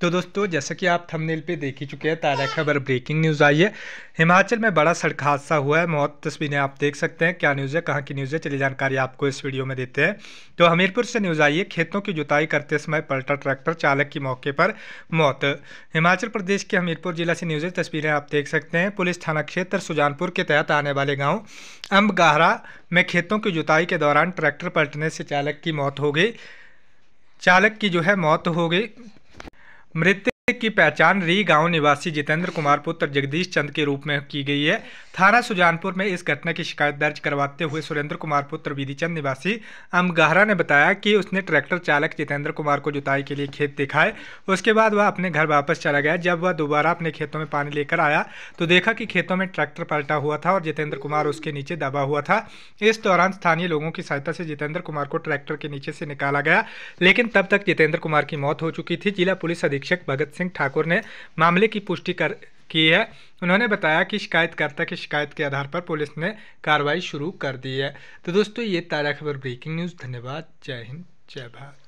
तो दोस्तों जैसा कि आप थंबनेल पे देख ही चुके हैं ताज़ा खबर ब्रेकिंग न्यूज़ आई है हिमाचल में बड़ा सड़क हादसा हुआ है मौत तस्वीरें आप देख सकते हैं क्या न्यूज़ है कहाँ की न्यूज़ है चलिए जानकारी आपको इस वीडियो में देते हैं तो हमीरपुर से न्यूज़ आई है खेतों की जुताई करते समय पलटा ट्रैक्टर चालक की मौके पर मौत हिमाचल प्रदेश के हमीरपुर जिला से न्यूज़ तस्वीरें आप देख सकते हैं पुलिस थाना क्षेत्र सुजानपुर के तहत आने वाले गाँव अम्बगाहरा में खेतों की जुताई के दौरान ट्रैक्टर पलटने से चालक की मौत हो गई चालक की जो है मौत हो गई ¡Hombre, te... की पहचान री गांव निवासी जितेंद्र कुमार पुत्र जगदीश चंद के रूप में की गई है थाना सुजानपुर में इस घटना की शिकायत दर्ज करवाते हुए सुरेंद्र कुमार पुत्र चंद निवासी अमगहरा ने बताया कि उसने ट्रैक्टर चालक जितेंद्र कुमार को जुताई के लिए खेत दिखाए उसके बाद वह अपने घर वापस चला गया जब वह दोबारा अपने खेतों में पानी लेकर आया तो देखा कि खेतों में ट्रैक्टर पलटा हुआ था और जितेंद्र कुमार उसके नीचे दबा हुआ था इस दौरान स्थानीय लोगों की सहायता से जितेंद्र कुमार को ट्रैक्टर के नीचे से निकाला गया लेकिन तब तक जितेंद्र कुमार की मौत हो चुकी थी जिला पुलिस अधीक्षक भगत सिंह ठाकुर ने मामले की पुष्टि कर की है उन्होंने बताया कि शिकायतकर्ता की शिकायत के आधार पर पुलिस ने कार्रवाई शुरू कर दी है तो दोस्तों ये ताज़ा खबर ब्रेकिंग न्यूज़ धन्यवाद जय हिंद जय भारत